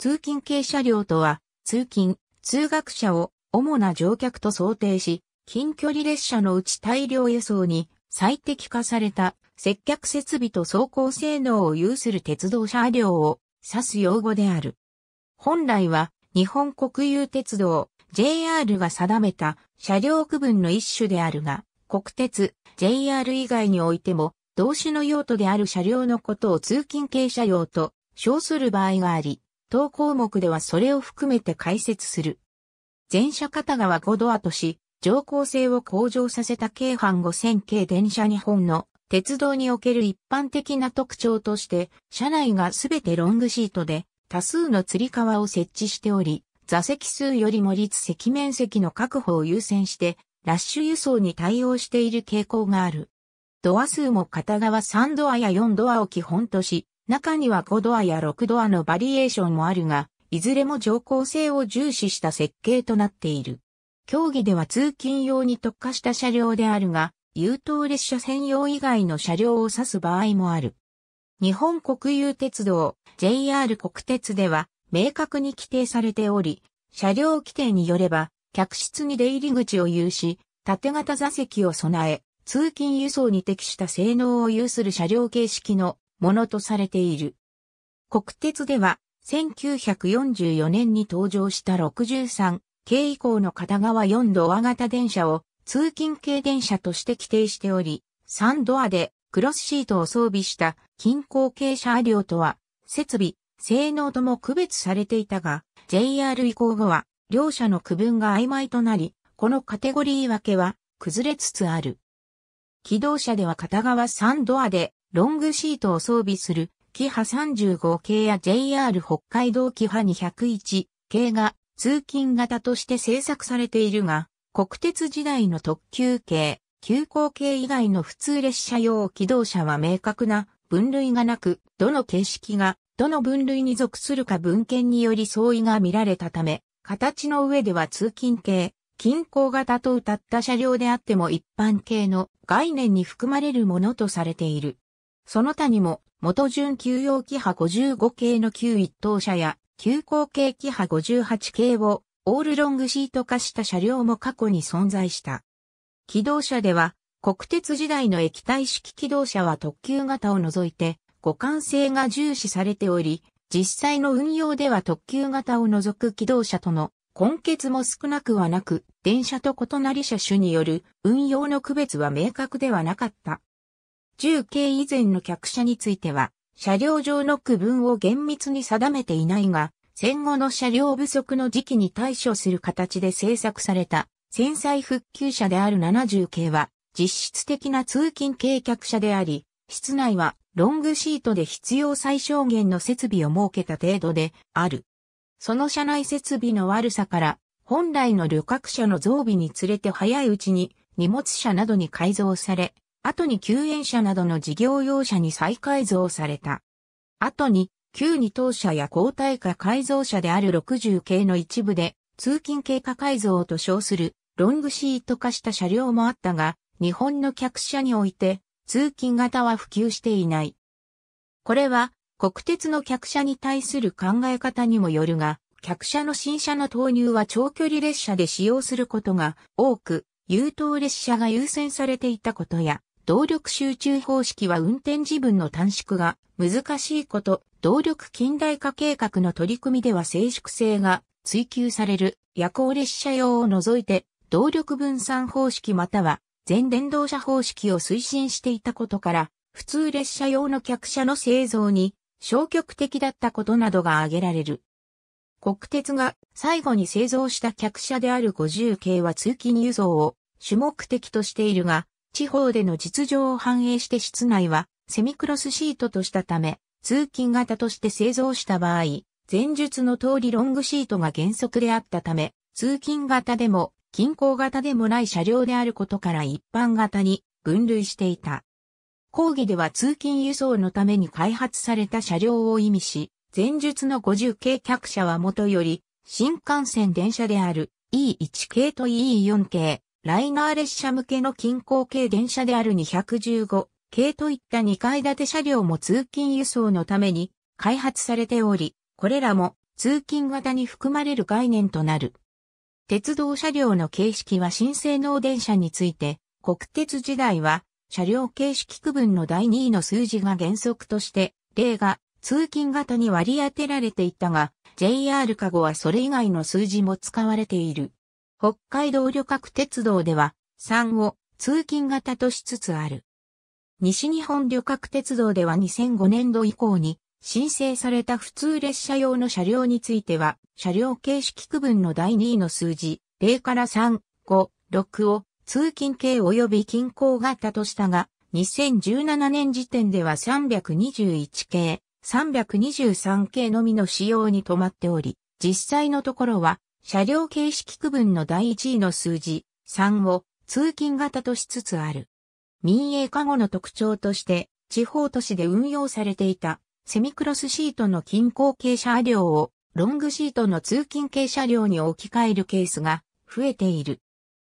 通勤系車両とは、通勤、通学者を主な乗客と想定し、近距離列車のうち大量輸送に最適化された接客設備と走行性能を有する鉄道車両を指す用語である。本来は日本国有鉄道 JR が定めた車両区分の一種であるが、国鉄 JR 以外においても同種の用途である車両のことを通勤系車両と称する場合があり、当項目ではそれを含めて解説する。全車片側5ドアとし、乗降性を向上させた京阪5000系電車日本の鉄道における一般的な特徴として、車内がすべてロングシートで多数の吊り革を設置しており、座席数よりも立席面積の確保を優先して、ラッシュ輸送に対応している傾向がある。ドア数も片側3ドアや4ドアを基本とし、中には5ドアや6ドアのバリエーションもあるが、いずれも乗降性を重視した設計となっている。競技では通勤用に特化した車両であるが、優等列車専用以外の車両を指す場合もある。日本国有鉄道 JR 国鉄では明確に規定されており、車両規定によれば、客室に出入り口を有し、縦型座席を備え、通勤輸送に適した性能を有する車両形式のものとされている。国鉄では、1944年に登場した63系以降の片側4ドア型電車を通勤系電車として規定しており、3ドアでクロスシートを装備した近郊系車両とは、設備、性能とも区別されていたが、JR 移行後は、両者の区分が曖昧となり、このカテゴリー分けは崩れつつある。機動車では片側3ドアでロングシートを装備する、キハ35系や JR 北海道キハ201系が通勤型として製作されているが、国鉄時代の特急系、急行系以外の普通列車用機動車は明確な分類がなく、どの形式がどの分類に属するか文献により相違が見られたため、形の上では通勤系、近郊型と謳った車両であっても一般系の概念に含まれるものとされている。その他にも、元準給用機波55系の旧一等車や、急行系機波58系を、オールロングシート化した車両も過去に存在した。機動車では、国鉄時代の液体式機動車は特急型を除いて、互換性が重視されており、実際の運用では特急型を除く機動車との根結も少なくはなく、電車と異なり車種による運用の区別は明確ではなかった。10以前の客車については、車両上の区分を厳密に定めていないが、戦後の車両不足の時期に対処する形で製作された、戦災復旧車である70系は、実質的な通勤系客車であり、室内はロングシートで必要最小限の設備を設けた程度である。その車内設備の悪さから、本来の旅客車の増備につれて早いうちに荷物車などに改造され、後に救援車などの事業用車に再改造された。後に、旧二等車や交代化改造車である60系の一部で、通勤経過改造と称するロングシート化した車両もあったが、日本の客車において通勤型は普及していない。これは国鉄の客車に対する考え方にもよるが、客車の新車の投入は長距離列車で使用することが多く、優等列車が優先されていたことや、動力集中方式は運転時分の短縮が難しいこと、動力近代化計画の取り組みでは静粛性が追求される夜行列車用を除いて動力分散方式または全電動車方式を推進していたことから、普通列車用の客車の製造に消極的だったことなどが挙げられる。国鉄が最後に製造した客車である50系は通勤輸送を主目的としているが、地方での実情を反映して室内はセミクロスシートとしたため、通勤型として製造した場合、前述の通りロングシートが原則であったため、通勤型でも近郊型でもない車両であることから一般型に分類していた。講義では通勤輸送のために開発された車両を意味し、前述の50系客車はもとより、新幹線電車である E1 系と E4 系、ライナー列車向けの近郊系電車である215系といった2階建て車両も通勤輸送のために開発されており、これらも通勤型に含まれる概念となる。鉄道車両の形式は新性能電車について、国鉄時代は車両形式区分の第2位の数字が原則として、例が通勤型に割り当てられていたが、JR カゴはそれ以外の数字も使われている。北海道旅客鉄道では、3を通勤型としつつある。西日本旅客鉄道では2005年度以降に申請された普通列車用の車両については、車両形式区分の第2位の数字、0から3、5、6を通勤系及び近郊型としたが、2017年時点では321系、323系のみの使用に止まっており、実際のところは車両形式区分の第1位の数字3を通勤型としつつある。民営化後の特徴として、地方都市で運用されていたセミクロスシートの均衡系車両をロングシートの通勤系車両に置き換えるケースが増えている。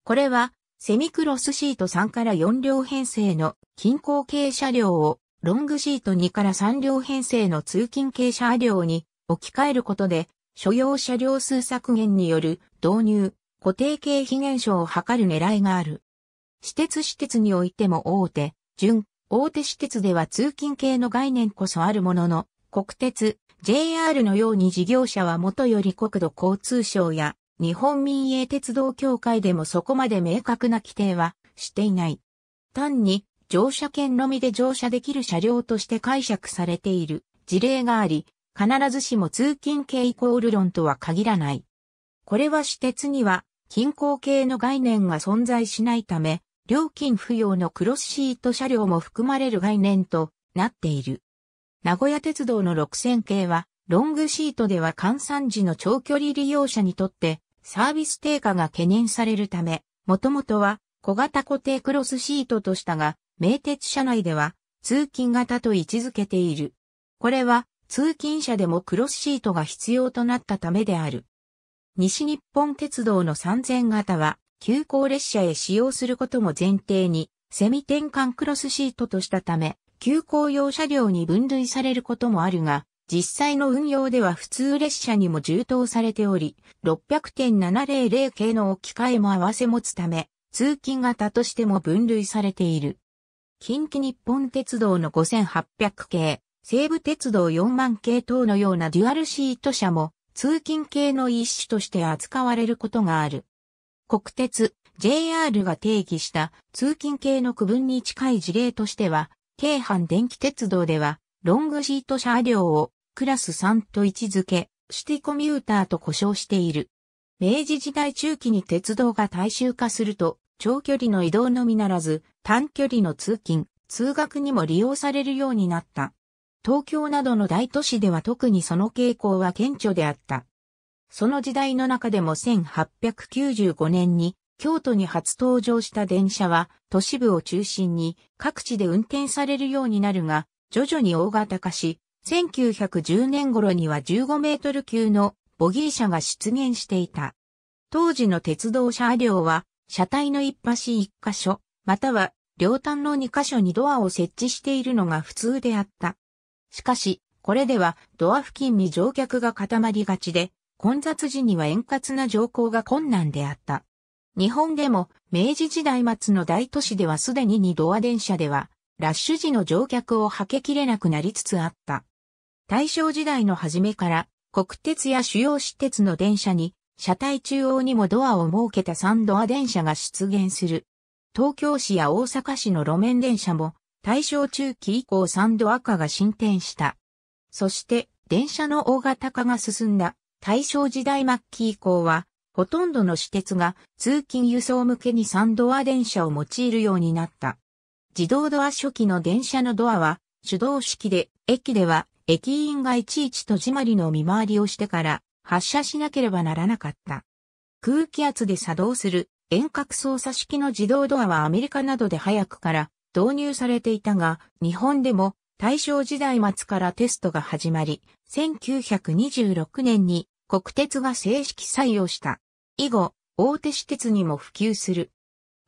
これはセミクロスシート3から4両編成の均衡系車両をロングシート2から3両編成の通勤系車両に置き換えることで所要車両数削減による導入、固定経費減少を図る狙いがある。私鉄私鉄においても大手、準、大手私鉄では通勤系の概念こそあるものの、国鉄、JR のように事業者はもとより国土交通省や日本民営鉄道協会でもそこまで明確な規定はしていない。単に乗車券のみで乗車できる車両として解釈されている事例があり、必ずしも通勤系イコール論とは限らない。これは私鉄には均衡系の概念が存在しないため、料金不要のクロスシート車両も含まれる概念となっている。名古屋鉄道の6000系は、ロングシートでは換算時の長距離利用者にとってサービス低下が懸念されるため、もともとは小型固定クロスシートとしたが、名鉄車内では通勤型と位置づけている。これは通勤者でもクロスシートが必要となったためである。西日本鉄道の3000型は、急行列車へ使用することも前提に、セミ転換クロスシートとしたため、急行用車両に分類されることもあるが、実際の運用では普通列車にも充当されており、600.700系の置き換えも合わせ持つため、通勤型としても分類されている。近畿日本鉄道の5800系、西武鉄道4万系等のようなデュアルシート車も通勤系の一種として扱われることがある。国鉄、JR が定義した通勤系の区分に近い事例としては、京阪電気鉄道では、ロングシート車両をクラス3と位置づけ、シティコミューターと呼称している。明治時代中期に鉄道が大衆化すると、長距離の移動のみならず、短距離の通勤、通学にも利用されるようになった。東京などの大都市では特にその傾向は顕著であった。その時代の中でも1895年に京都に初登場した電車は都市部を中心に各地で運転されるようになるが徐々に大型化し1910年頃には15メートル級のボギー車が出現していた。当時の鉄道車両は車体の一端一箇所または両端の二箇所にドアを設置しているのが普通であった。しかし、これではドア付近に乗客が固まりがちで、混雑時には円滑な乗降が困難であった。日本でも明治時代末の大都市ではすでに2ドア電車では、ラッシュ時の乗客をはけきれなくなりつつあった。大正時代の初めから国鉄や主要私鉄の電車に車体中央にもドアを設けた3ドア電車が出現する。東京市や大阪市の路面電車も大正中期以降サンド赤が進展した。そして電車の大型化が進んだ大正時代末期以降はほとんどの私鉄が通勤輸送向けにサンドア電車を用いるようになった。自動ドア初期の電車のドアは手動式で駅では駅員がいちいち閉じまりの見回りをしてから発車しなければならなかった。空気圧で作動する遠隔操作式の自動ドアはアメリカなどで早くから導入されていたが、日本でも大正時代末からテストが始まり、1926年に国鉄が正式採用した。以後、大手私鉄にも普及する。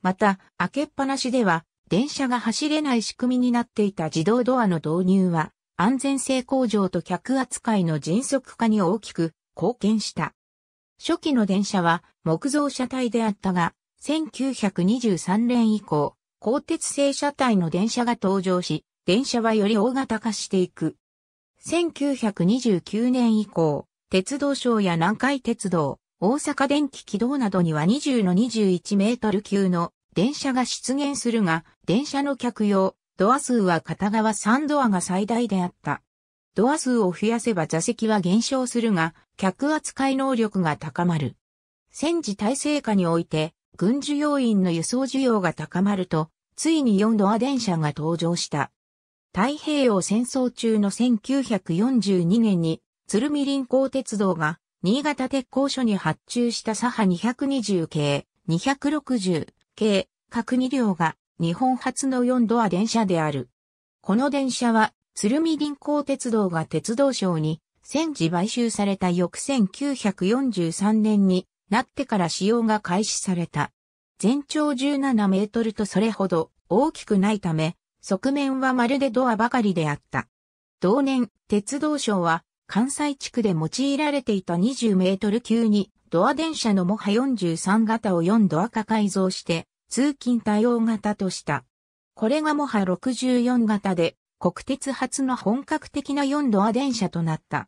また、開けっぱなしでは、電車が走れない仕組みになっていた自動ドアの導入は、安全性向上と客扱いの迅速化に大きく貢献した。初期の電車は木造車体であったが、1923年以降、鋼鉄製車体の電車が登場し、電車はより大型化していく。1929年以降、鉄道省や南海鉄道、大阪電気軌道などには20の21メートル級の電車が出現するが、電車の客用、ドア数は片側3ドアが最大であった。ドア数を増やせば座席は減少するが、客扱い能力が高まる。戦時体制下において、軍需要員の輸送需要が高まると、ついに4ドア電車が登場した。太平洋戦争中の1942年に、鶴見林港鉄道が、新潟鉄工所に発注した左派220系、260系、各2両が、日本初の4ドア電車である。この電車は、鶴見林港鉄道が鉄道省に、戦時買収された翌1943年になってから使用が開始された。全長17メートルとそれほど大きくないため、側面はまるでドアばかりであった。同年、鉄道省は関西地区で用いられていた20メートル級にドア電車のモハ43型を4ドア化改造して通勤対応型とした。これがモハ64型で国鉄初の本格的な4ドア電車となった。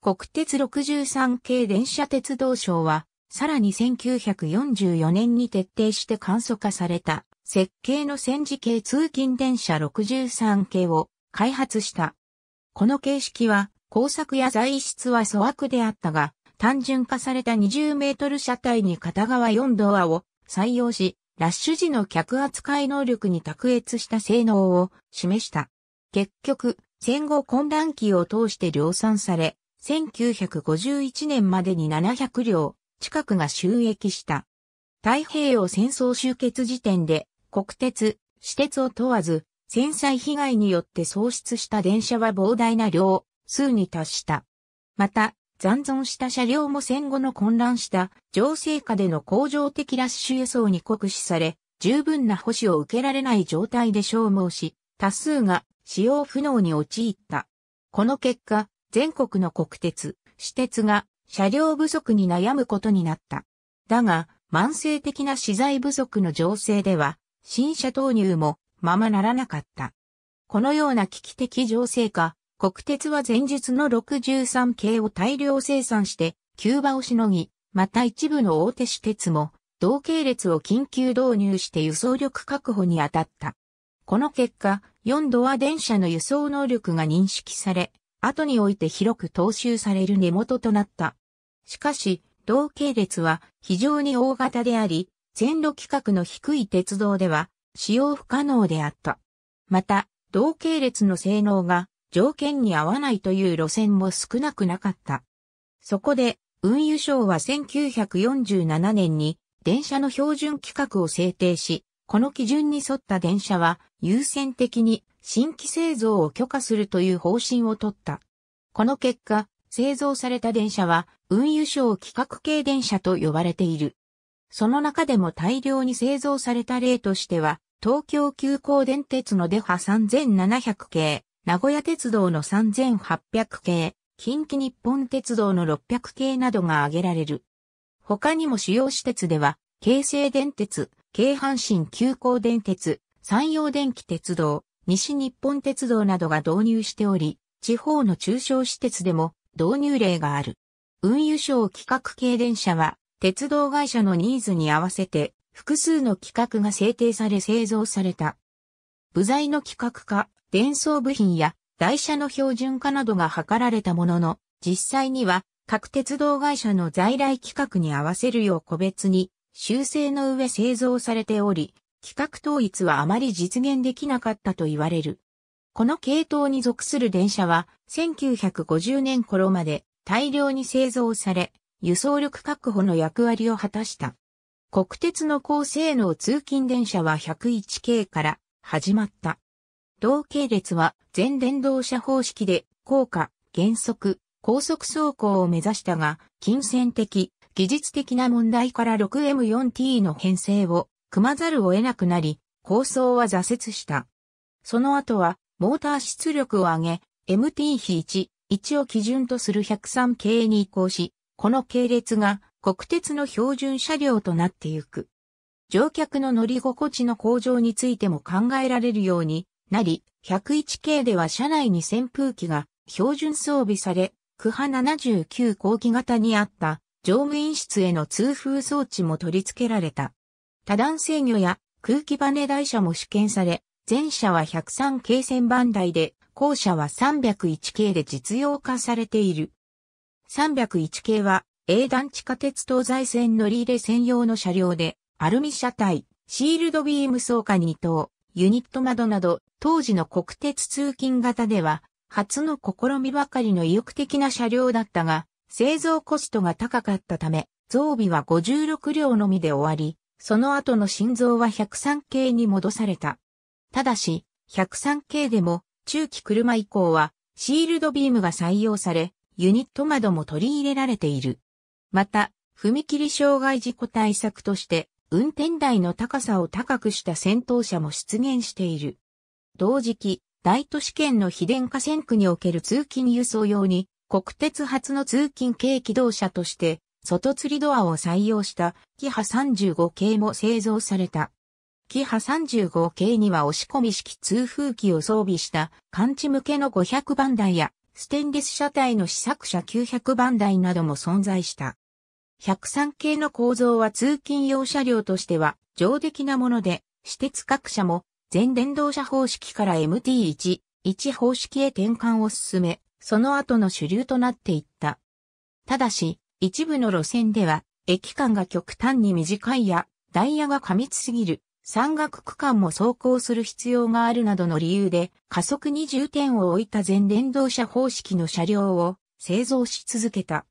国鉄63系電車鉄道省はさらに1944年に徹底して簡素化された設計の戦時系通勤電車63系を開発した。この形式は工作や材質は粗悪であったが、単純化された20メートル車体に片側4ドアを採用し、ラッシュ時の客扱い能力に卓越した性能を示した。結局、戦後混乱期を通して量産され、1951年までに700両、近くが収益した。太平洋戦争終結時点で、国鉄、私鉄を問わず、戦災被害によって喪失した電車は膨大な量、数に達した。また、残存した車両も戦後の混乱した情勢下での恒常的ラッシュ輸送に酷使され、十分な保守を受けられない状態で消耗し、多数が使用不能に陥った。この結果、全国の国鉄、私鉄が車両不足に悩むことになった。だが、慢性的な資材不足の情勢では、新車投入もままならなかった。このような危機的情勢下、国鉄は前日の63系を大量生産して、急場をしのぎ、また一部の大手私鉄も、同系列を緊急導入して輸送力確保に当たった。この結果、4度は電車の輸送能力が認識され、後において広く踏襲される根元となった。しかし、同系列は非常に大型であり、線路規格の低い鉄道では使用不可能であった。また、同系列の性能が条件に合わないという路線も少なくなかった。そこで、運輸省は1947年に電車の標準規格を制定し、この基準に沿った電車は優先的に新規製造を許可するという方針を取った。この結果、製造された電車は運輸省規格系電車と呼ばれている。その中でも大量に製造された例としては、東京急行電鉄のデハ3700系、名古屋鉄道の3800系、近畿日本鉄道の600系などが挙げられる。他にも主要施設では、京成電鉄、京阪神急行電鉄、山陽電気鉄道、西日本鉄道などが導入しており、地方の中小施設でも導入例がある。運輸省企画系電車は、鉄道会社のニーズに合わせて、複数の規格が制定され製造された。部材の規格化、伝送部品や台車の標準化などが図られたものの、実際には各鉄道会社の在来規格に合わせるよう個別に修正の上製造されており、企画統一はあまり実現できなかったと言われる。この系統に属する電車は1950年頃まで大量に製造され、輸送力確保の役割を果たした。国鉄の高性能通勤電車は101系から始まった。同系列は全電動車方式で高架、減速、高速走行を目指したが、金銭的、技術的な問題から 6M4T の編成を組まざるを得なくなり、構想は挫折した。その後は、モーター出力を上げ、MT-1、1を基準とする103系に移行し、この系列が国鉄の標準車両となってゆく。乗客の乗り心地の向上についても考えられるようになり、101系では車内に扇風機が標準装備され、区派79後期型にあった乗務員室への通風装置も取り付けられた。多段制御や空気バネ台車も試験され、前車は103系線番台で、後車は301系で実用化されている。301系は、英団地下鉄東西線乗り入れ専用の車両で、アルミ車体、シールドビーム装架2等、ユニット窓など、当時の国鉄通勤型では、初の試みばかりの意欲的な車両だったが、製造コストが高かったため、増備は56両のみで終わり、その後の心臓は103系に戻された。ただし、103系でも中期車以降はシールドビームが採用され、ユニット窓も取り入れられている。また、踏切障害事故対策として、運転台の高さを高くした先頭車も出現している。同時期、大都市圏の非電化線区における通勤輸送用に、国鉄初の通勤軽機動車として、外吊りドアを採用したキハ35系も製造された。キハ35系には押し込み式通風機を装備した感知向けの500番台やステンレス車体の試作車900番台なども存在した。103系の構造は通勤用車両としては上出来なもので、私鉄各社も全電動車方式から MT1、1方式へ転換を進め、その後の主流となっていった。ただし、一部の路線では、駅間が極端に短いや、ダイヤが過密すぎる、山岳区間も走行する必要があるなどの理由で、加速に重点を置いた全電動車方式の車両を製造し続けた。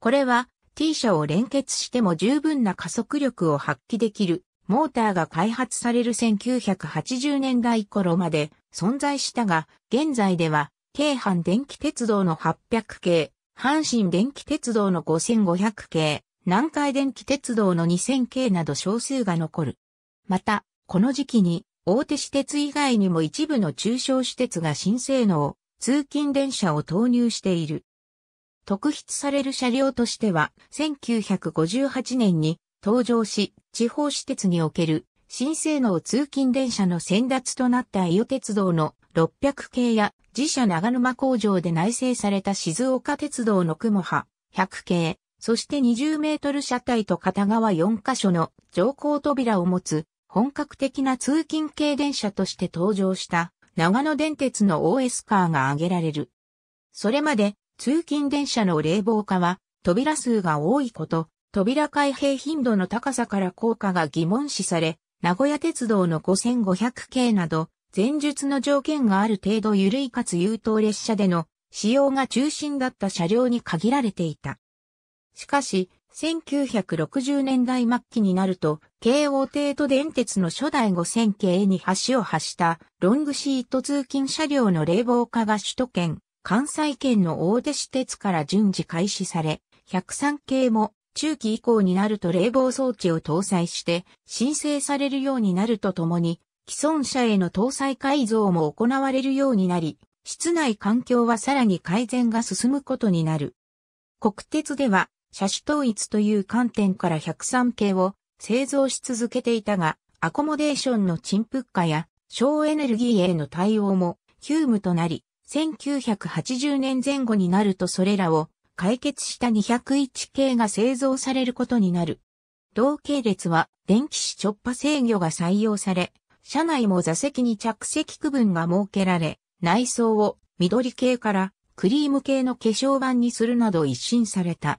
これは T 車を連結しても十分な加速力を発揮できるモーターが開発される1980年代頃まで存在したが、現在では、京阪電気鉄道の800系、阪神電気鉄道の5500系、南海電気鉄道の2000系など少数が残る。また、この時期に、大手私鉄以外にも一部の中小私鉄が新性能、通勤電車を投入している。特筆される車両としては、1958年に登場し、地方私鉄における新性能通勤電車の先達となった伊予鉄道の600系や自社長沼工場で内製された静岡鉄道の雲波100系、そして20メートル車体と片側4カ所の乗降扉を持つ本格的な通勤系電車として登場した長野電鉄の OS カーが挙げられる。それまで通勤電車の冷房化は扉数が多いこと、扉開閉頻度の高さから効果が疑問視され、名古屋鉄道の5500系など前述の条件がある程度緩いかつ優等列車での使用が中心だった車両に限られていた。しかし、1960年代末期になると、京王帝都電鉄の初代5000系に橋を発したロングシート通勤車両の冷房化が首都圏、関西圏の大手私鉄から順次開始され、103系も中期以降になると冷房装置を搭載して申請されるようになるとともに、既存車への搭載改造も行われるようになり、室内環境はさらに改善が進むことになる。国鉄では、車種統一という観点から103系を製造し続けていたが、アコモデーションの陳腐化や省エネルギーへの対応も急務となり、1980年前後になるとそれらを解決した201系が製造されることになる。同系列は電気子直波制御が採用され、車内も座席に着席区分が設けられ、内装を緑系からクリーム系の化粧板にするなど一新された。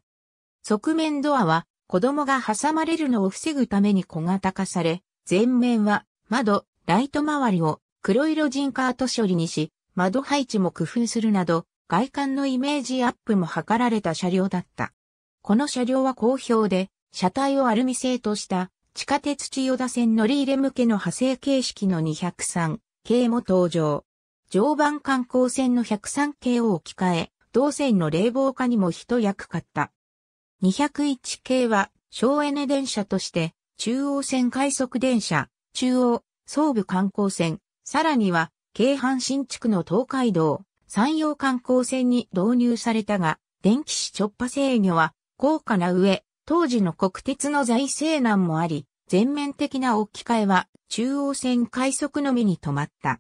側面ドアは子供が挟まれるのを防ぐために小型化され、前面は窓、ライト周りを黒色ジンカート処理にし、窓配置も工夫するなど、外観のイメージアップも図られた車両だった。この車両は好評で、車体をアルミ製とした地下鉄千代田線乗り入れ向けの派生形式の203系も登場。常磐観光線の103系を置き換え、同線の冷房化にも一役買った。201系は省エネ電車として、中央線快速電車、中央、総武観光線、さらには、京阪新地区の東海道、山陽観光線に導入されたが、電気市直波制御は高価な上、当時の国鉄の財政難もあり、全面的な置き換えは中央線快速のみに止まった。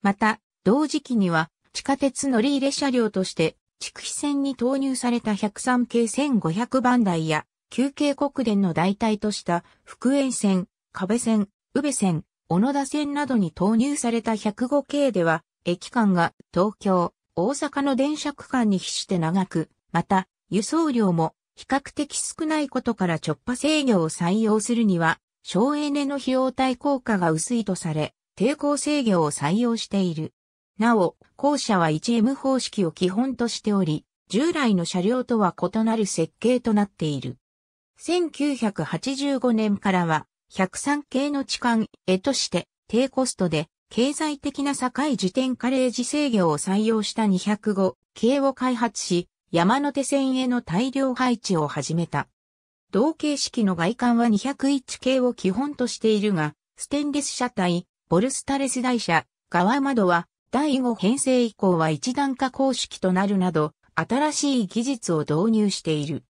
また、同時期には地下鉄乗り入れ車両として筑肥線に投入された103系1500番台や、休憩国電の代替とした福縁線、壁線、宇部線、小野田線などに投入された105系では、駅間が東京、大阪の電車区間に比して長く、また、輸送量も比較的少ないことから直波制御を採用するには、省エネの費用対効果が薄いとされ、抵抗制御を採用している。なお、後者は 1M 方式を基本としており、従来の車両とは異なる設計となっている。1985年からは、103系の痴漢絵として、低コストで、経済的な境自転カレージ制御を採用した205系を開発し、山手線への大量配置を始めた。同形式の外観は201系を基本としているが、ステンレス車体、ボルスタレス台車、側窓は第5編成以降は一段化公式となるなど、新しい技術を導入している。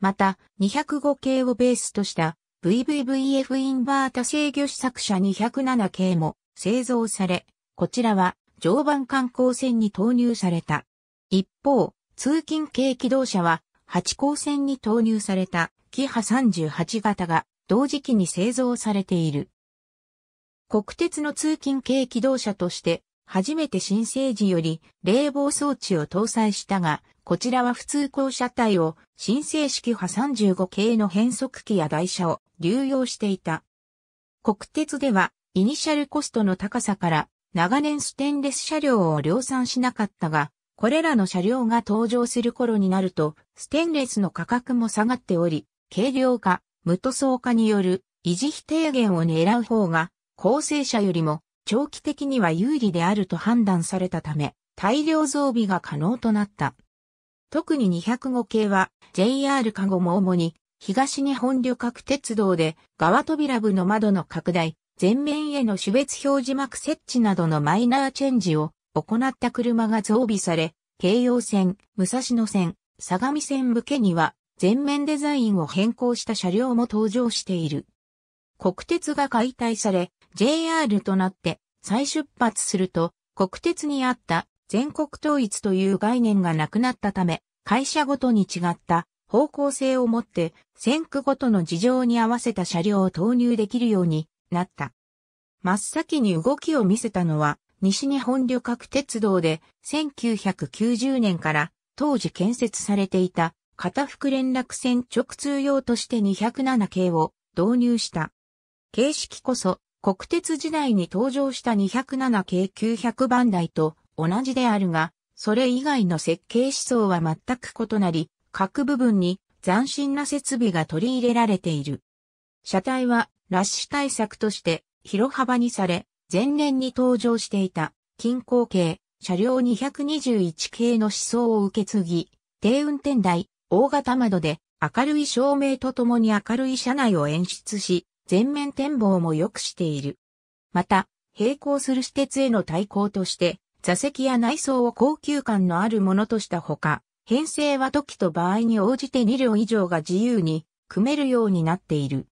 また、205系をベースとした VVVF インバータ制御試作車207系も製造され、こちらは常磐観光線に投入された。一方、通勤系機動車は8光線に投入されたキハ38型が同時期に製造されている。国鉄の通勤系機動車として初めて新生児より冷房装置を搭載したが、こちらは普通校車体を新生式波35系の変速機や台車を流用していた。国鉄ではイニシャルコストの高さから長年ステンレス車両を量産しなかったが、これらの車両が登場する頃になると、ステンレスの価格も下がっており、軽量化、無塗装化による維持費低減を狙う方が、構成車よりも長期的には有利であると判断されたため、大量増備が可能となった。特に205系は JR カゴも主に東日本旅客鉄道で側扉部の窓の拡大、前面への種別表示幕設置などのマイナーチェンジを行った車が増備され、京葉線、武蔵野線、相模線向けには、全面デザインを変更した車両も登場している。国鉄が解体され、JR となって再出発すると、国鉄にあった全国統一という概念がなくなったため、会社ごとに違った方向性を持って線区ごとの事情に合わせた車両を投入できるようになった。真っ先に動きを見せたのは西日本旅客鉄道で1990年から当時建設されていた片福連絡線直通用として207系を導入した。形式こそ国鉄時代に登場した207系900番台と同じであるが、それ以外の設計思想は全く異なり、各部分に斬新な設備が取り入れられている。車体はラッシュ対策として広幅にされ、前年に登場していた、近郊系、車両221系の思想を受け継ぎ、低運転台、大型窓で、明るい照明とともに明るい車内を演出し、全面展望も良くしている。また、並行する私鉄への対抗として、座席や内装を高級感のあるものとしたほか、編成は時と場合に応じて2両以上が自由に組めるようになっている。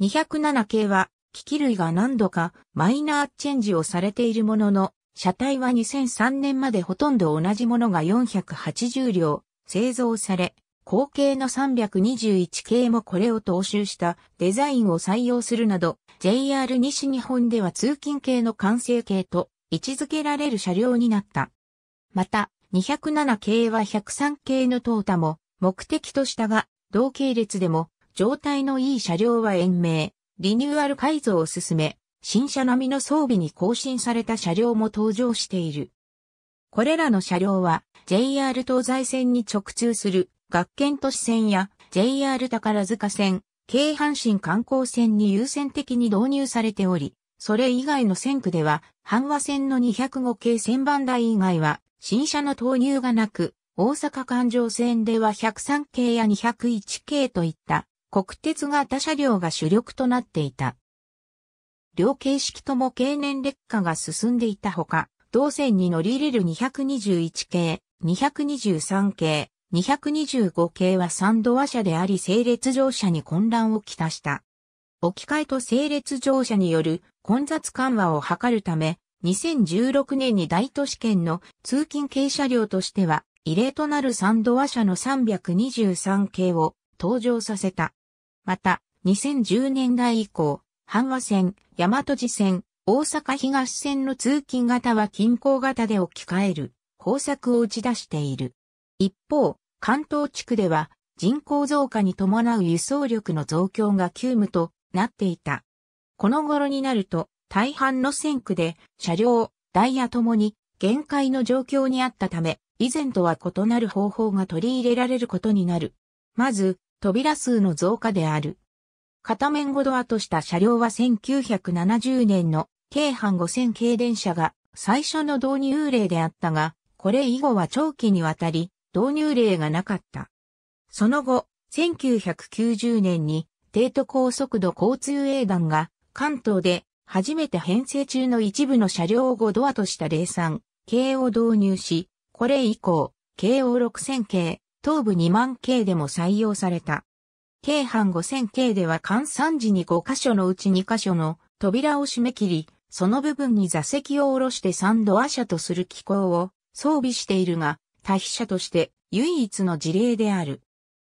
207系は機器類が何度かマイナーチェンジをされているものの、車体は2003年までほとんど同じものが480両製造され、後継の321系もこれを踏襲したデザインを採用するなど、JR 西日本では通勤系の完成形と位置づけられる車両になった。また、207系は103系の淘汰も目的としたが、同系列でも状態のいい車両は延命、リニューアル改造を進め、新車並みの装備に更新された車両も登場している。これらの車両は JR 東西線に直通する学研都市線や JR 宝塚線、京阪神観光線に優先的に導入されており、それ以外の線区では、阪和線の205系1000番台以外は、新車の投入がなく、大阪環状線では103系や201系といった国鉄型車両が主力となっていた。両形式とも経年劣化が進んでいたほか、同線に乗り入れる221系、223系、225系は三度和車であり整列乗車に混乱をきたした。置き換えと整列乗車による混雑緩和を図るため、2016年に大都市圏の通勤系車両としては、異例となる三度和車の323系を登場させた。また、2010年代以降、阪和線、大和路線、大阪東線の通勤型は近郊型で置き換える方策を打ち出している。一方、関東地区では人口増加に伴う輸送力の増強が急務となっていた。この頃になると大半の線区で車両、ダイヤともに限界の状況にあったため、以前とは異なる方法が取り入れられることになる。まず、扉数の増加である。片面5ドアとした車両は1970年の京阪5000系電車が最初の導入例であったが、これ以後は長期にわたり導入例がなかった。その後、1990年に帝都高速度交通営団が関東で初めて編成中の一部の車両を5ドアとした03系を導入し、これ以降、京王6000系、東部2万系でも採用された。京阪5000系では換算時に5箇所のうち2箇所の扉を締め切り、その部分に座席を下ろして3ドア車とする機構を装備しているが、多比車として唯一の事例である。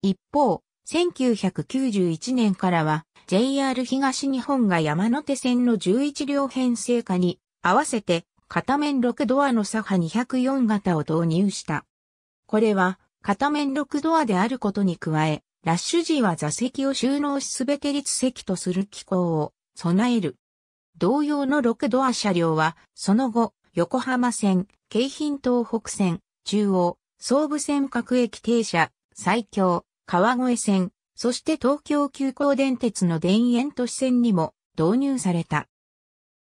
一方、1991年からは JR 東日本が山手線の11両編成化に合わせて片面6ドアの左派204型を導入した。これは片面6ドアであることに加え、ラッシュ時は座席を収納しすべて立席とする機構を備える。同様の6ドア車両は、その後、横浜線、京浜東北線、中央、総武線各駅停車、最強、川越線、そして東京急行電鉄の田園都市線にも導入された。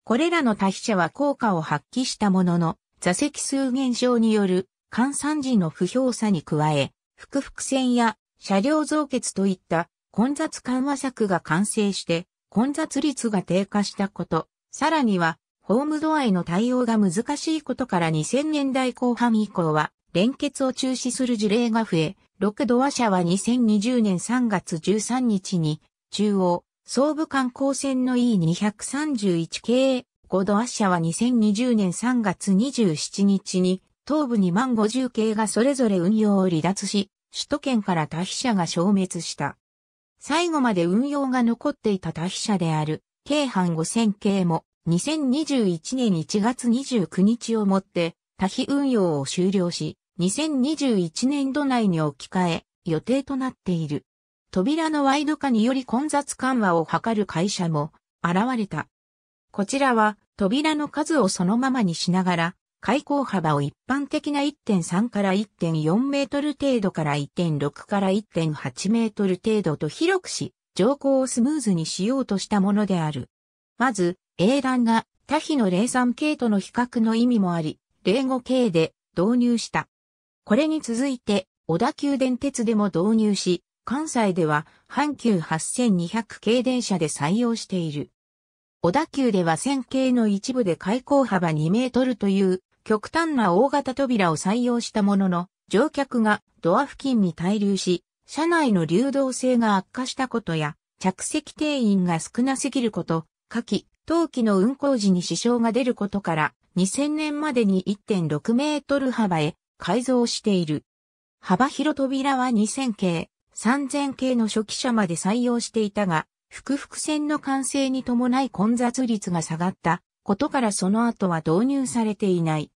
これらの多比車は効果を発揮したものの、座席数減少による関山人の不評さに加え、複々線や車両増結といった混雑緩和策が完成して混雑率が低下したこと、さらにはホームドアへの対応が難しいことから2000年代後半以降は連結を中止する事例が増え、6ドア社は2020年3月13日に中央総武観光船の E231 系5ドア社は2020年3月27日に東部2万50系がそれぞれ運用を離脱し、首都圏から多飛車が消滅した。最後まで運用が残っていた多飛車である、京阪5000系も、2021年1月29日をもって、多飛運用を終了し、2021年度内に置き換え、予定となっている。扉のワイド化により混雑緩和を図る会社も現れた。こちらは扉の数をそのままにしながら開口幅を一般的な1.3から1.4メートル程度から1.6から1.8メートル程度と広くし、乗降をスムーズにしようとしたものである。まず、英断が多比の零三系との比較の意味もあり、零五系で導入した。これに続いて、小田急電鉄でも導入し、関西では阪急8200系電車で採用している。小田急では1000系の一部で開口幅2メートルという極端な大型扉を採用したものの、乗客がドア付近に滞留し、車内の流動性が悪化したことや、着席定員が少なすぎること、下記、冬季の運行時に支障が出ることから、2000年までに1.6メートル幅へ改造している。幅広扉は2000系、3000系の初期車まで採用していたが、複々線の完成に伴い混雑率が下がったことからその後は導入されていない。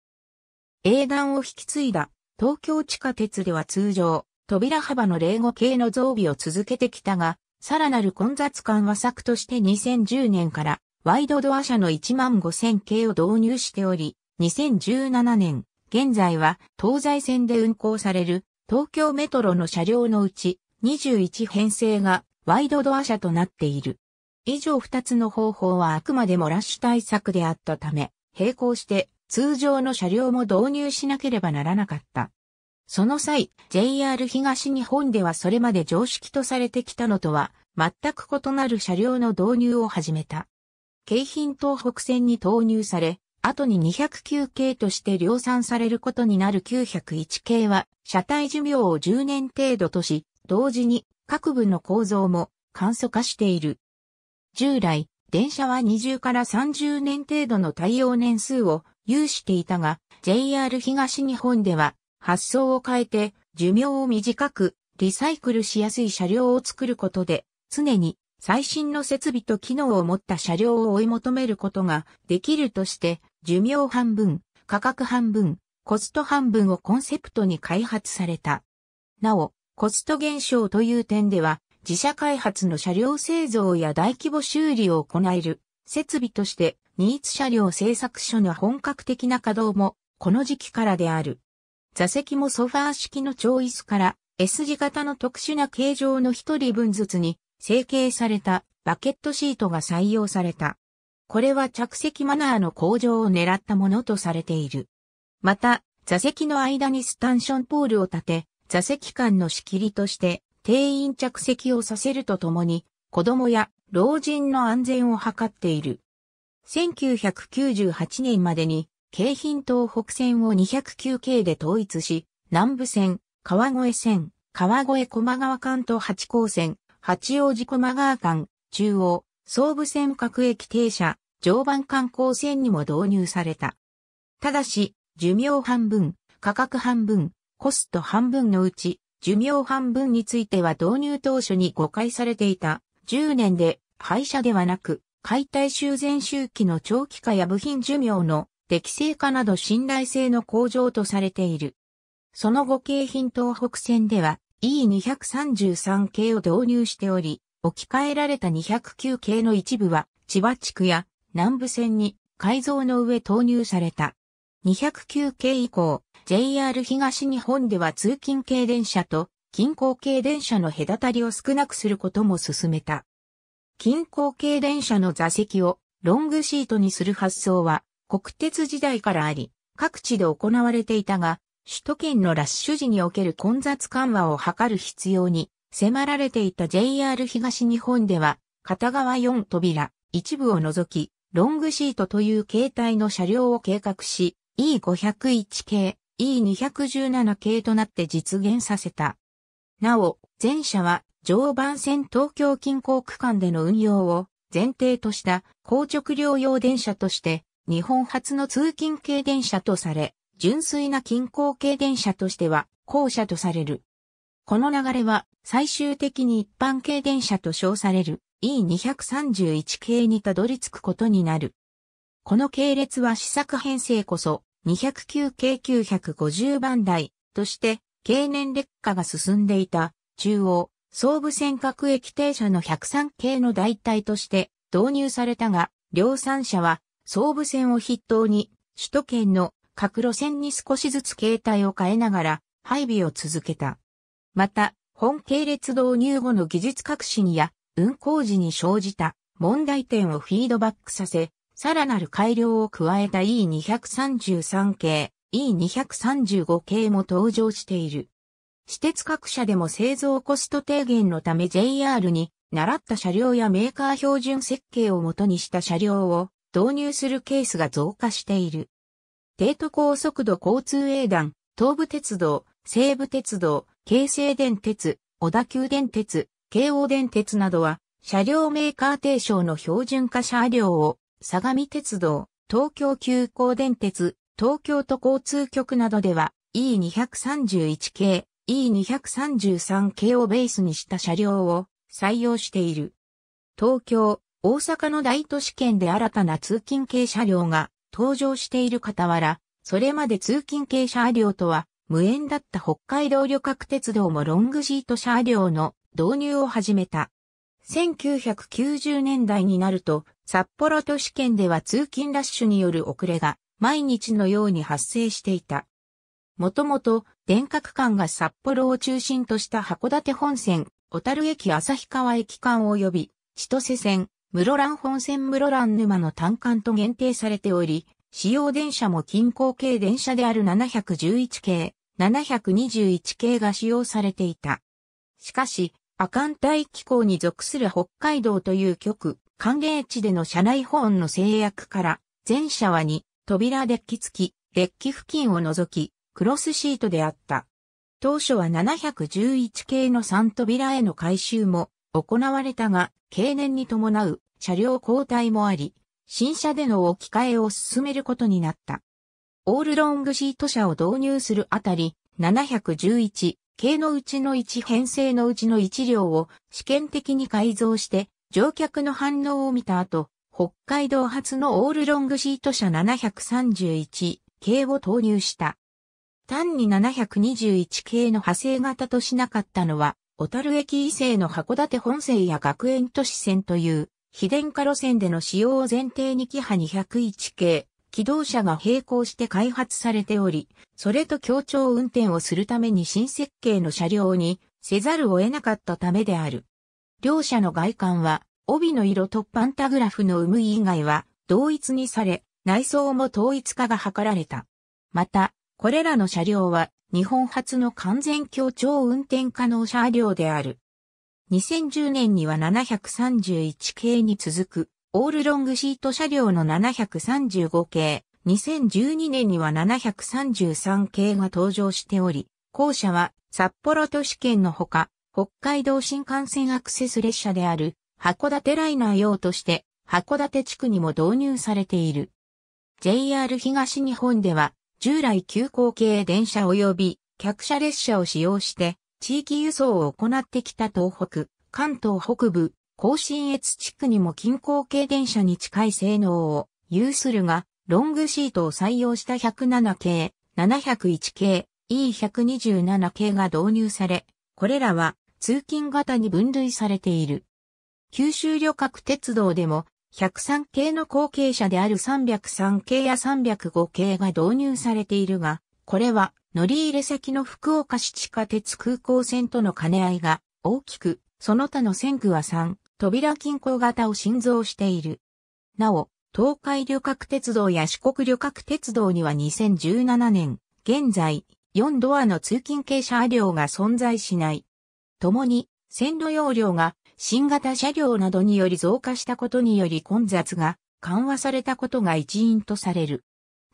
英断を引き継いだ東京地下鉄では通常、扉幅の0 5系の増備を続けてきたが、さらなる混雑緩和策として2010年からワイドドア車の1万5000系を導入しており、2017年、現在は東西線で運行される東京メトロの車両のうち21編成がワイドドア車となっている。以上2つの方法はあくまでもラッシュ対策であったため、並行して通常の車両も導入しなければならなかった。その際、JR 東日本ではそれまで常識とされてきたのとは、全く異なる車両の導入を始めた。京浜東北線に投入され、後に209系として量産されることになる901系は、車体寿命を10年程度とし、同時に各部の構造も簡素化している。従来、電車は20から30年程度の対応年数を有していたが、JR 東日本では発想を変えて寿命を短くリサイクルしやすい車両を作ることで、常に最新の設備と機能を持った車両を追い求めることができるとして、寿命半分、価格半分、コスト半分をコンセプトに開発された。なお、コスト減少という点では、自社開発の車両製造や大規模修理を行える設備としてニーツ車両製作所の本格的な稼働もこの時期からである。座席もソファー式のョ椅子から S 字型の特殊な形状の一人分ずつに成形されたバケットシートが採用された。これは着席マナーの向上を狙ったものとされている。また、座席の間にスタンションポールを立て、座席間の仕切りとして定員着席をさせるとともに、子供や老人の安全を図っている。1998年までに、京浜東北線を209系で統一し、南部線、川越線、川越駒川間と八高線、八王子駒川間、中央、総武線各駅停車、常磐観光線にも導入された。ただし、寿命半分、価格半分、コスト半分のうち、寿命半分については導入当初に誤解されていた10年で廃車ではなく、解体修繕周期の長期化や部品寿命の適正化など信頼性の向上とされている。その後京浜東北線では E233 系を導入しており、置き換えられた209系の一部は千葉地区や南部線に改造の上投入された。209系以降、JR 東日本では通勤系電車と近郊系電車の隔たりを少なくすることも進めた。近郊系電車の座席をロングシートにする発想は国鉄時代からあり、各地で行われていたが、首都圏のラッシュ時における混雑緩和を図る必要に迫られていた JR 東日本では、片側4扉、一部を除き、ロングシートという形態の車両を計画し、E501 系、E217 系となって実現させた。なお、前者は常磐線東京近郊区間での運用を前提とした硬直療用電車として日本初の通勤系電車とされ、純粋な近郊系電車としては後者とされる。この流れは最終的に一般系電車と称される E231 系にたどり着くことになる。この系列は試作編成こそ209系950番台として経年劣化が進んでいた中央総武線各駅停車の103系の代替として導入されたが、量産車は総武線を筆頭に首都圏の各路線に少しずつ形態を変えながら配備を続けた。また、本系列導入後の技術革新や運行時に生じた問題点をフィードバックさせ、さらなる改良を加えた E233 系 E235 系も登場している。私鉄各社でも製造コスト低減のため JR に習った車両やメーカー標準設計をもとにした車両を導入するケースが増加している。低都高速度交通営団、東武鉄道、西武鉄道、京成電鉄、小田急電鉄、京王電鉄などは、車両メーカー提唱の標準化車両を、相模鉄道、東京急行電鉄、東京都交通局などでは E231 系、E233 系をベースにした車両を採用している。東京、大阪の大都市圏で新たな通勤系車両が登場している傍ら、それまで通勤系車両とは無縁だった北海道旅客鉄道もロングシート車両の導入を始めた。1990年代になると、札幌都市圏では通勤ラッシュによる遅れが毎日のように発生していた。もともと、電角間が札幌を中心とした函館本線、小樽駅旭川駅間及び、千歳線、室蘭本線室蘭沼の単管と限定されており、使用電車も近郊系電車である711系、721系が使用されていた。しかし、阿寒帯気候に属する北海道という局、寒冷地での車内保温の制約から、全車は2、扉デッキ付き、デッキ付近を除き、クロスシートであった。当初は711系の3扉への改修も行われたが、経年に伴う車両交代もあり、新車での置き換えを進めることになった。オールロングシート車を導入するあたり、711系のうちの1編成のうちの1両を試験的に改造して、乗客の反応を見た後、北海道初のオールロングシート車7 3 1系を投入した。単に7 2 1系の派生型としなかったのは、小樽駅以西の函館本線や学園都市線という、非電化路線での使用を前提にキハ201系、機動車が並行して開発されており、それと協調運転をするために新設計の車両にせざるを得なかったためである。両車の外観は帯の色とパンタグラフの有無以外は同一にされ、内装も統一化が図られた。また、これらの車両は日本初の完全協調運転可能車両である。2010年には731系に続く、オールロングシート車両の735系、2012年には733系が登場しており、後者は札幌都市圏のほか、北海道新幹線アクセス列車である函館ライナー用として函館地区にも導入されている。JR 東日本では従来急行系電車及び客車列車を使用して地域輸送を行ってきた東北、関東北部、甲信越地区にも近郊系電車に近い性能を有するが、ロングシートを採用した107系、701系、E127 系が導入され、これらは通勤型に分類されている。九州旅客鉄道でも、103系の後継者である303系や305系が導入されているが、これは乗り入れ先の福岡市地下鉄空港線との兼ね合いが大きく、その他の線区は3、扉均衡型を新造している。なお、東海旅客鉄道や四国旅客鉄道には2017年、現在、4ドアの通勤傾斜両が存在しない。共に、線路容量が新型車両などにより増加したことにより混雑が緩和されたことが一因とされる。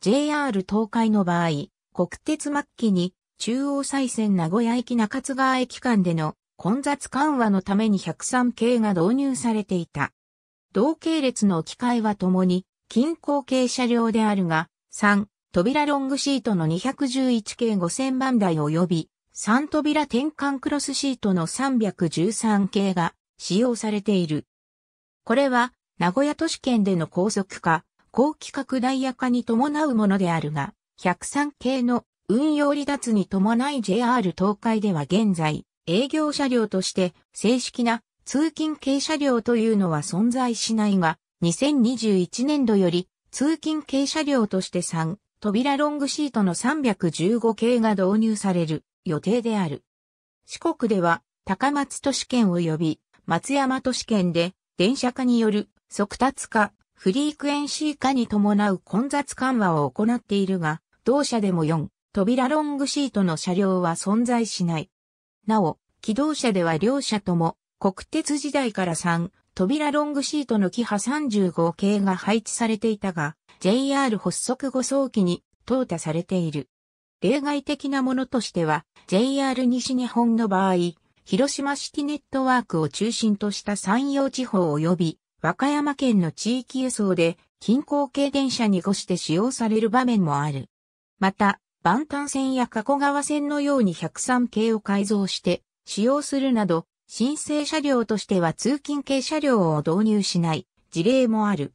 JR 東海の場合、国鉄末期に中央再線名古屋駅中津川駅間での混雑緩和のために103系が導入されていた。同系列の機械は共に近郊系車両であるが、3、扉ロングシートの211系5000番台及び、3扉転換クロスシートの313系が使用されている。これは、名古屋都市圏での高速化、高規格ダイヤ化に伴うものであるが、103系の運用離脱に伴い JR 東海では現在、営業車両として正式な通勤系車両というのは存在しないが、2021年度より通勤系車両として3、扉ロングシートの315系が導入される予定である。四国では高松都市圏及び松山都市圏で電車化による速達化、フリークエンシー化に伴う混雑緩和を行っているが、同社でも4、扉ロングシートの車両は存在しない。なお、機動車では両社とも、国鉄時代から3、扉ロングシートのキハ35系が配置されていたが、JR 発足後早期に、淘汰されている。例外的なものとしては、JR 西日本の場合、広島シティネットワークを中心とした山陽地方及び和歌山県の地域輸送で近郊系電車に越して使用される場面もある。また、万端線や加古川線のように103系を改造して使用するなど、申請車両としては通勤系車両を導入しない事例もある。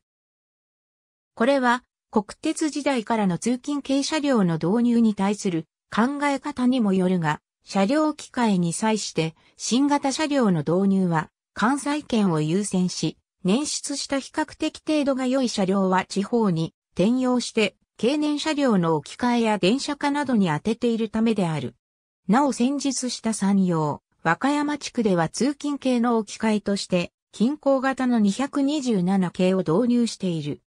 これは国鉄時代からの通勤系車両の導入に対する考え方にもよるが、車両機械に際して新型車両の導入は関西圏を優先し、捻出した比較的程度が良い車両は地方に転用して経年車両の置き換えや電車化などに当てているためである。なお先日した山陽、和歌山地区では通勤系の置き換えとして近郊型の227系を導入している。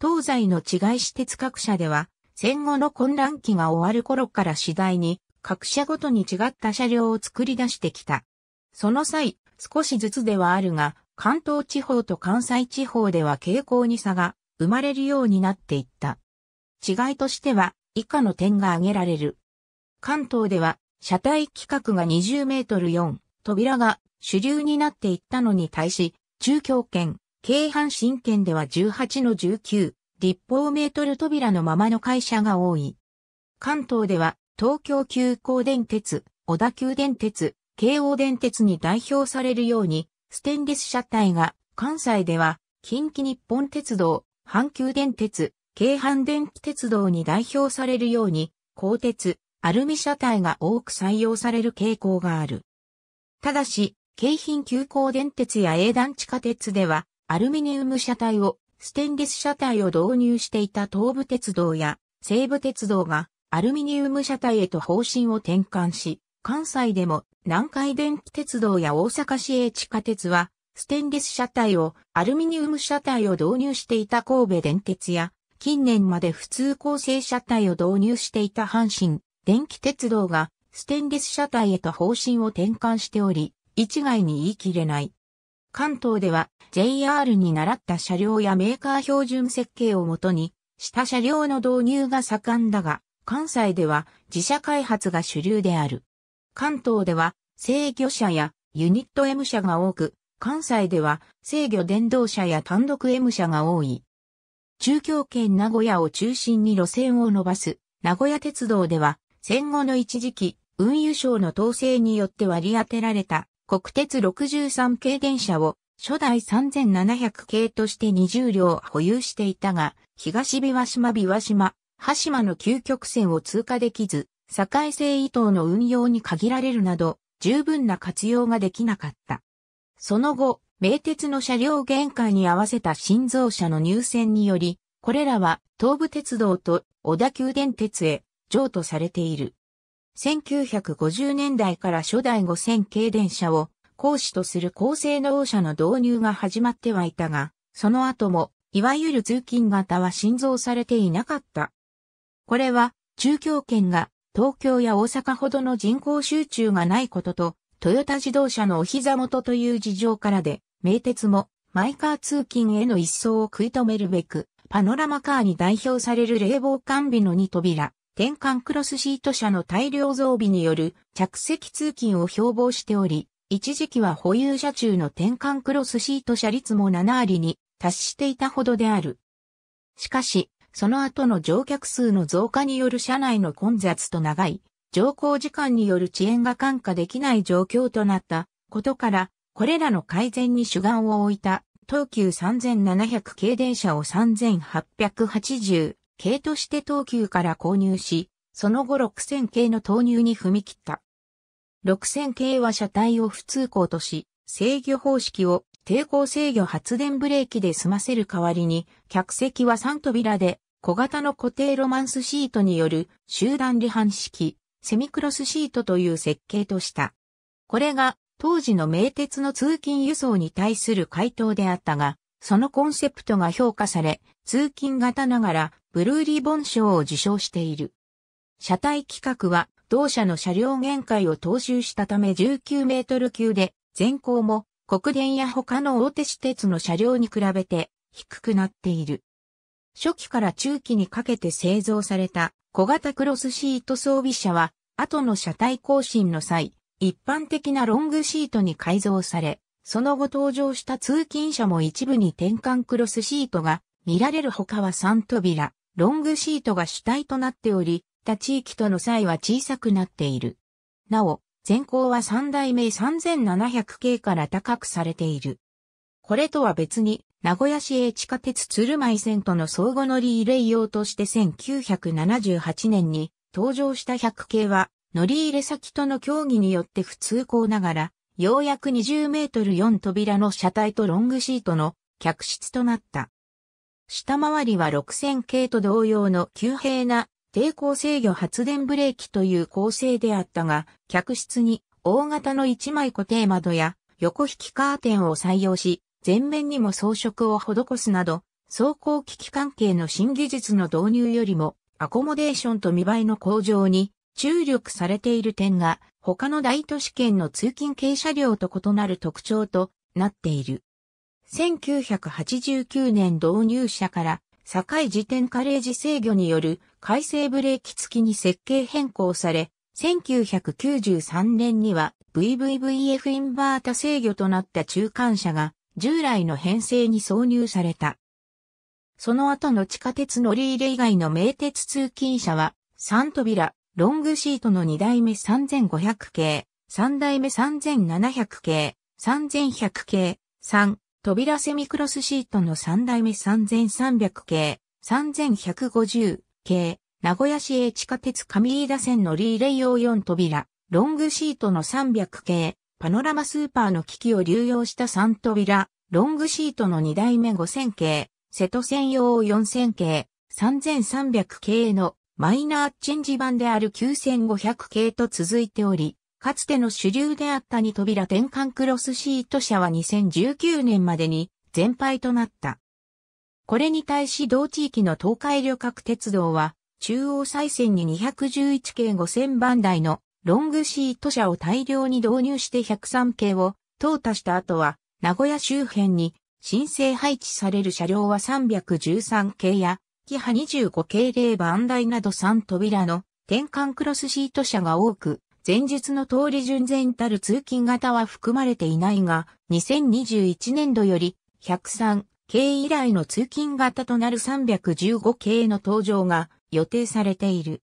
東西の違い私鉄各社では戦後の混乱期が終わる頃から次第に各社ごとに違った車両を作り出してきた。その際、少しずつではあるが、関東地方と関西地方では傾向に差が生まれるようになっていった。違いとしては、以下の点が挙げられる。関東では、車体規格が20メートル4、扉が主流になっていったのに対し、中京圏、京阪神圏では18の19、立方メートル扉のままの会社が多い。関東では、東京急行電鉄、小田急電鉄、京王電鉄に代表されるように、ステンレス車体が、関西では、近畿日本鉄道、阪急電鉄、京阪電気鉄道に代表されるように、鋼鉄、アルミ車体が多く採用される傾向がある。ただし、京浜急行電鉄や営団地下鉄では、アルミニウム車体を、ステンレス車体を導入していた東武鉄道や西武鉄道がアルミニウム車体へと方針を転換し、関西でも南海電気鉄道や大阪市営地下鉄は、ステンレス車体を、アルミニウム車体を導入していた神戸電鉄や、近年まで普通構成車体を導入していた阪神、電気鉄道が、ステンレス車体へと方針を転換しており、一概に言い切れない。関東では JR に習った車両やメーカー標準設計をもとに、した車両の導入が盛んだが、関西では自社開発が主流である。関東では制御車やユニット M 車が多く、関西では制御電動車や単独 M 車が多い。中京圏名古屋を中心に路線を伸ばす名古屋鉄道では戦後の一時期運輸省の統制によって割り当てられた国鉄63系電車を初代3700系として20両保有していたが、東琵琶島琵琶島、羽島の究極線を通過できず、境性伊東の運用に限られるなど、十分な活用ができなかった。その後、名鉄の車両限界に合わせた新造車の入線により、これらは東武鉄道と小田急電鉄へ譲渡されている。1950年代から初代5000系電車を講師とする高性能車の導入が始まってはいたが、その後も、いわゆる通勤型は新造されていなかった。これは、中京圏が東京や大阪ほどの人口集中がないことと、トヨタ自動車のお膝元という事情からで、名鉄もマイカー通勤への一層を食い止めるべく、パノラマカーに代表される冷房完備の2扉、転換クロスシート車の大量増備による着席通勤を標榜しており、一時期は保有者中の転換クロスシート車率も7割に達していたほどである。しかし、その後の乗客数の増加による車内の混雑と長い、乗降時間による遅延が感化できない状況となったことから、これらの改善に主眼を置いた、東急3700系電車を3880系として東急から購入し、その後6000系の投入に踏み切った。6000系は車体を不通行とし、制御方式を抵抗制御発電ブレーキで済ませる代わりに、客席は3扉で小型の固定ロマンスシートによる集団離反式、セミクロスシートという設計とした。これが当時の名鉄の通勤輸送に対する回答であったが、そのコンセプトが評価され、通勤型ながらブルーリボン賞を受賞している。車体規格は同社の車両限界を踏襲したため19メートル級で、全高も国電や他の大手私鉄の車両に比べて低くなっている。初期から中期にかけて製造された小型クロスシート装備車は、後の車体更新の際、一般的なロングシートに改造され、その後登場した通勤車も一部に転換クロスシートが見られる他は3扉、ロングシートが主体となっており、他地域との際は小さくなっている。なお、全高は3代目3700系から高くされている。これとは別に、名古屋市営地下鉄鶴舞線との相互乗り入れ用として1978年に登場した100系は、乗り入れ先との協議によって普通行ながら、ようやく20メートル4扉の車体とロングシートの客室となった。下回りは6000系と同様の急平な抵抗制御発電ブレーキという構成であったが、客室に大型の1枚固定窓や横引きカーテンを採用し、全面にも装飾を施すなど、走行機器関係の新技術の導入よりも、アコモデーションと見栄えの向上に注力されている点が、他の大都市圏の通勤軽車両と異なる特徴となっている。1989年導入者から、境自転カレージ制御による改正ブレーキ付きに設計変更され、1993年には VVVF インバータ制御となった中間車が従来の編成に挿入された。その後の地下鉄乗り入れ以外の名鉄通勤車は、3扉、ロングシートの2代目3500系、3代目3700系、3100系、3、扉セミクロスシートの3代目3300系、3150系、名古屋市営地下鉄上井田線乗り入れ用4扉、ロングシートの300系、パノラマスーパーの機器を流用した3扉、ロングシートの2代目5000系、瀬戸専用4000系、3300系のマイナーチェンジ版である9500系と続いており、かつての主流であった2扉転換クロスシート車は2019年までに全廃となった。これに対し同地域の東海旅客鉄道は、中央再線に211系5000番台のロングシート車を大量に導入して103系を淘汰した後は、名古屋周辺に申請配置される車両は313系や、キハ25系0番台など3扉の転換クロスシート車が多く、前述の通り順前たる通勤型は含まれていないが、2021年度より103系以来の通勤型となる315系の登場が予定されている。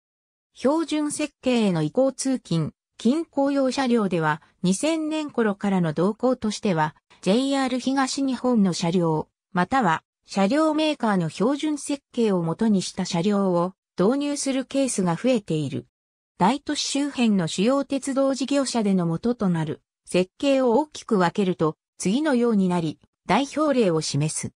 標準設計への移行通勤、近郊用車両では2000年頃からの動向としては JR 東日本の車両、または車両メーカーの標準設計をもとにした車両を導入するケースが増えている。大都市周辺の主要鉄道事業者での元となる設計を大きく分けると次のようになり代表例を示す。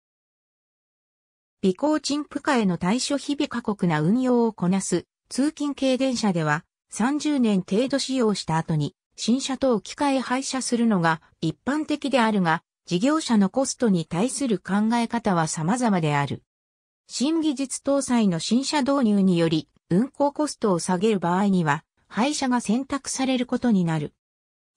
微工陳腐化への対処日々過酷な運用をこなす通勤系電車では30年程度使用した後に新車と置き換え廃車するのが一般的であるが、事業者のコストに対する考え方は様々である。新技術搭載の新車導入により運行コストを下げる場合には廃車が選択されることになる。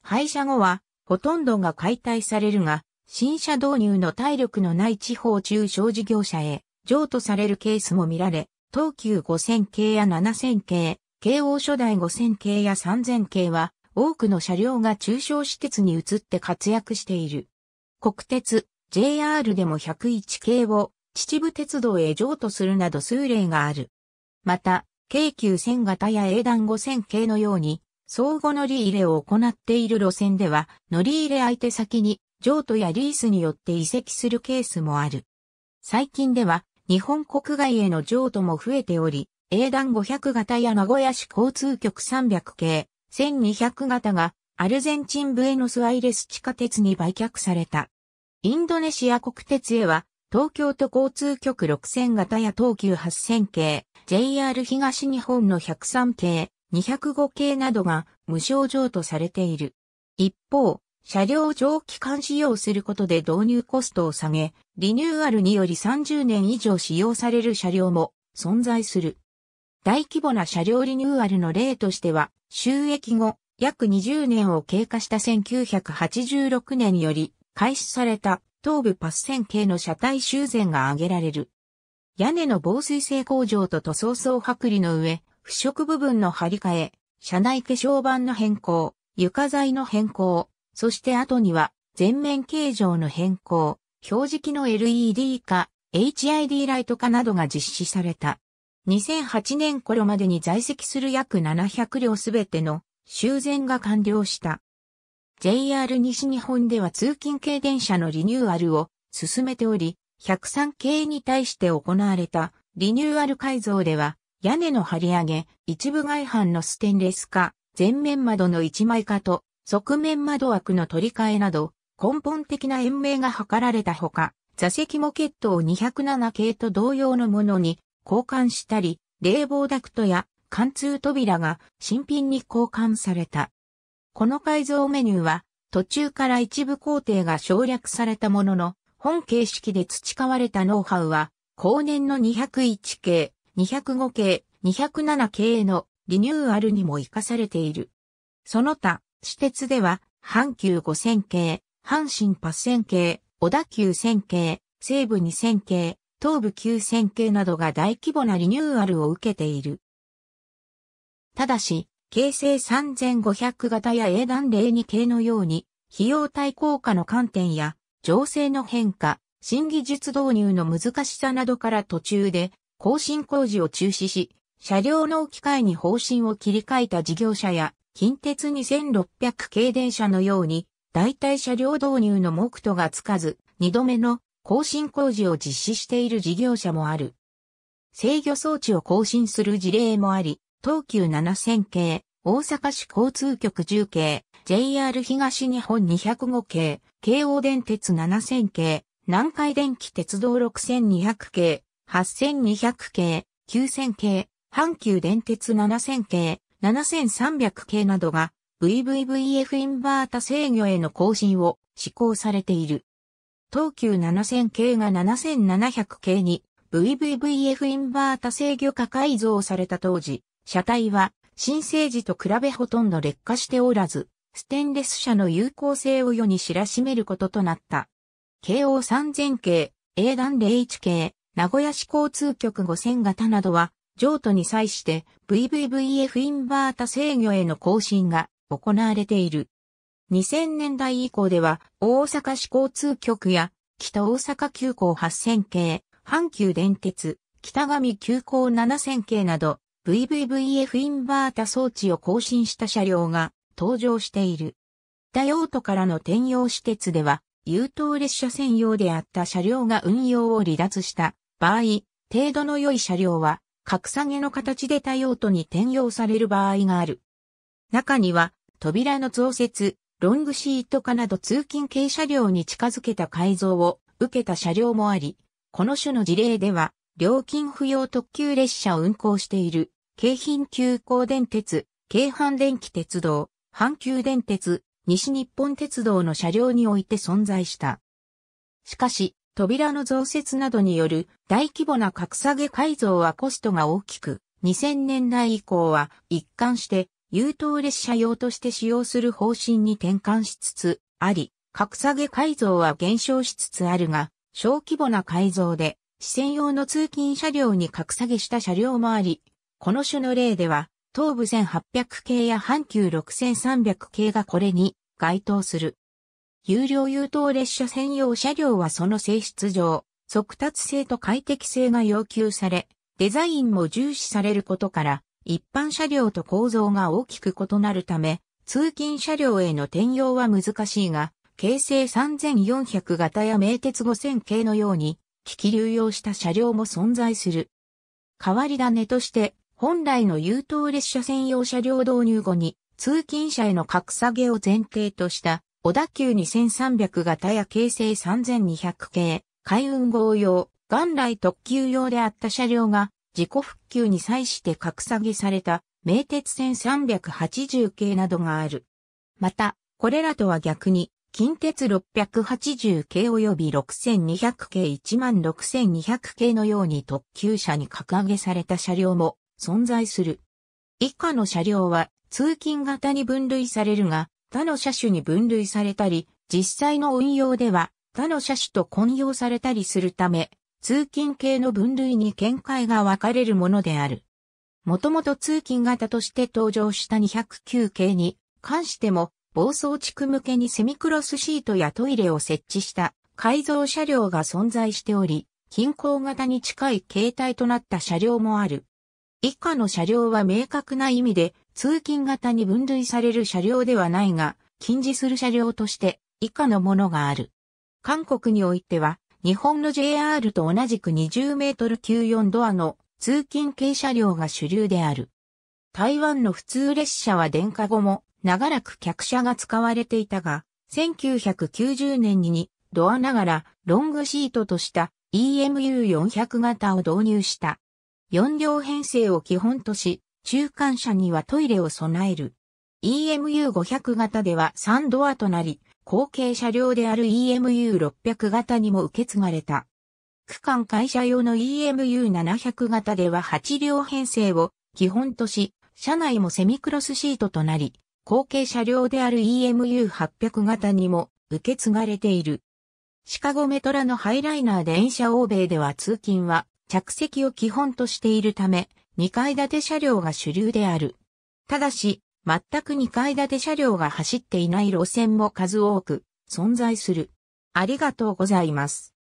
廃車後はほとんどが解体されるが、新車導入の体力のない地方中小事業者へ譲渡されるケースも見られ、東急5000系や7000系、京王初代5000系や3000系は、多くの車両が中小私鉄に移って活躍している。国鉄、JR でも101系を秩父鉄道へ譲渡するなど数例がある。また、京急線型や英団5000系のように、相互乗り入れを行っている路線では、乗り入れ相手先に譲渡やリースによって移籍するケースもある。最近では、日本国外への譲渡も増えており、英断500型や名古屋市交通局300系、1200型がアルゼンチンブエノスアイレス地下鉄に売却された。インドネシア国鉄へは、東京都交通局6000型や東急8000系、JR 東日本の103系、205系などが無償譲渡されている。一方、車両を長期間使用することで導入コストを下げ、リニューアルにより30年以上使用される車両も存在する。大規模な車両リニューアルの例としては、収益後、約20年を経過した1986年より開始された東部パス線系の車体修繕が挙げられる。屋根の防水性工場と塗装層剥離の上、腐食部分の張り替え、車内化粧板の変更、床材の変更、そして後には、全面形状の変更、表示器の LED 化、HID ライト化などが実施された。2008年頃までに在籍する約700両すべての修繕が完了した。JR 西日本では通勤系電車のリニューアルを進めており、103系に対して行われたリニューアル改造では、屋根の張り上げ、一部外反のステンレス化、前面窓の一枚化と、側面窓枠の取り替えなど、根本的な延命が図られたほか、座席モケットを207系と同様のものに交換したり、冷房ダクトや貫通扉が新品に交換された。この改造メニューは途中から一部工程が省略されたものの、本形式で培われたノウハウは、後年の201系、205系、207系へのリニューアルにも活かされている。その他、私鉄では、阪急5000系、阪神8000系、小田急1000系、西武2000系、東部9000系などが大規模なリニューアルを受けている。ただし、京成3500型や英断02系のように、費用対効果の観点や、情勢の変化、新技術導入の難しさなどから途中で、更新工事を中止し、車両の機械に方針を切り替えた事業者や近鉄2600系電車のように、代替車両導入の目途がつかず、二度目の更新工事を実施している事業者もある。制御装置を更新する事例もあり、東急7000系、大阪市交通局10系、JR 東日本205系、京王電鉄7000系、南海電気鉄道6200系、8200系、9000系、阪急電鉄7000系、7300系などが VVVF インバータ制御への更新を施行されている。東急7000系が7700系に VVVF インバータ制御化改造された当時、車体は新生児と比べほとんど劣化しておらず、ステンレス車の有効性を世に知らしめることとなった。京王3000系、英断01系、名古屋市交通局5000型などは譲渡に際して VVVF インバータ制御への更新が行われている。2000年代以降では大阪市交通局や北大阪急行8000系、阪急電鉄、北上急行7000系など VVVF インバータ装置を更新した車両が登場している。北用途からの転用私鉄では、優等列車専用であった車両が運用を離脱した場合、程度の良い車両は格下げの形で多用途に転用される場合がある。中には、扉の増設、ロングシート化など通勤軽車両に近づけた改造を受けた車両もあり、この種の事例では、料金不要特急列車を運行している、京浜急行電鉄、京阪電気鉄道、阪急電鉄、西日本鉄道の車両において存在した。しかし、扉の増設などによる大規模な格下げ改造はコストが大きく、2000年代以降は一貫して優等列車用として使用する方針に転換しつつあり、格下げ改造は減少しつつあるが、小規模な改造で、視線用の通勤車両に格下げした車両もあり、この種の例では、東部1800系や阪急6300系がこれに該当する。有料優等列車専用車両はその性質上、速達性と快適性が要求され、デザインも重視されることから、一般車両と構造が大きく異なるため、通勤車両への転用は難しいが、京成3400型や名鉄5000系のように、機器流用した車両も存在する。変わり種として、本来の優等列車専用車両導入後に、通勤者への格下げを前提とした小田急2300型や京成3200系、海運号用、元来特急用であった車両が、自己復旧に際して格下げされた、名鉄線380系などがある。また、これらとは逆に、近鉄680系及び6200系16200系のように特急車に格上げされた車両も存在する。以下の車両は通勤型に分類されるが、他の車種に分類されたり、実際の運用では他の車種と混用されたりするため、通勤系の分類に見解が分かれるものである。もともと通勤型として登場した209系に関しても、暴走地区向けにセミクロスシートやトイレを設置した改造車両が存在しており、近郊型に近い形態となった車両もある。以下の車両は明確な意味で通勤型に分類される車両ではないが、禁止する車両として以下のものがある。韓国においては、日本の JR と同じく20メートル94ドアの通勤系車両が主流である。台湾の普通列車は電化後も長らく客車が使われていたが、1990年にドアながらロングシートとした EMU400 型を導入した。4両編成を基本とし、中間車にはトイレを備える。EMU500 型では3ドアとなり、後継車両である EMU600 型にも受け継がれた。区間会社用の EMU700 型では8両編成を基本とし、車内もセミクロスシートとなり、後継車両である EMU800 型にも受け継がれている。シカゴメトラのハイライナー電車欧米では通勤は着席を基本としているため、2階建て車両が主流である。ただし、全く2階建て車両が走っていない路線も数多く存在する。ありがとうございます。